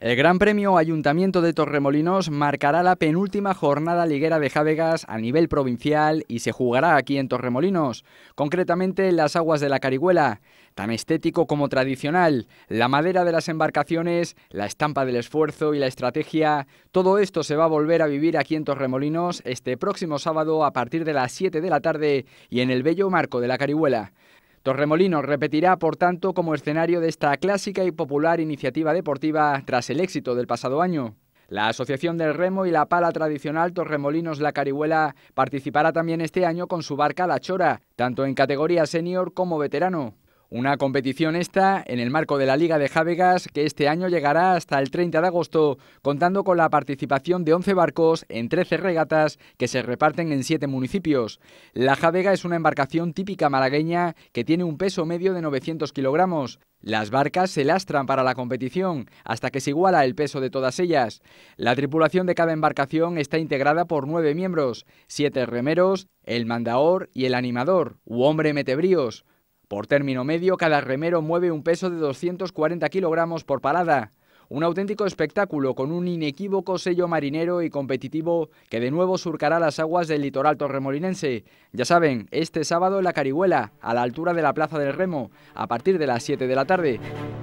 El Gran Premio Ayuntamiento de Torremolinos marcará la penúltima jornada liguera de Javegas a nivel provincial y se jugará aquí en Torremolinos, concretamente en las aguas de la Carihuela. Tan estético como tradicional, la madera de las embarcaciones, la estampa del esfuerzo y la estrategia, todo esto se va a volver a vivir aquí en Torremolinos este próximo sábado a partir de las 7 de la tarde y en el bello marco de la Carihuela. Torremolinos repetirá, por tanto, como escenario de esta clásica y popular iniciativa deportiva tras el éxito del pasado año. La Asociación del Remo y la pala tradicional Torremolinos La Carihuela participará también este año con su barca La Chora, tanto en categoría senior como veterano. Una competición esta en el marco de la Liga de Javegas que este año llegará hasta el 30 de agosto, contando con la participación de 11 barcos en 13 regatas que se reparten en 7 municipios. La javega es una embarcación típica malagueña que tiene un peso medio de 900 kilogramos. Las barcas se lastran para la competición hasta que se iguala el peso de todas ellas. La tripulación de cada embarcación está integrada por nueve miembros, siete remeros, el mandaor y el animador, u hombre metebríos. Por término medio, cada remero mueve un peso de 240 kilogramos por parada. Un auténtico espectáculo con un inequívoco sello marinero y competitivo que de nuevo surcará las aguas del litoral torremolinense. Ya saben, este sábado en la Carihuela, a la altura de la Plaza del Remo, a partir de las 7 de la tarde.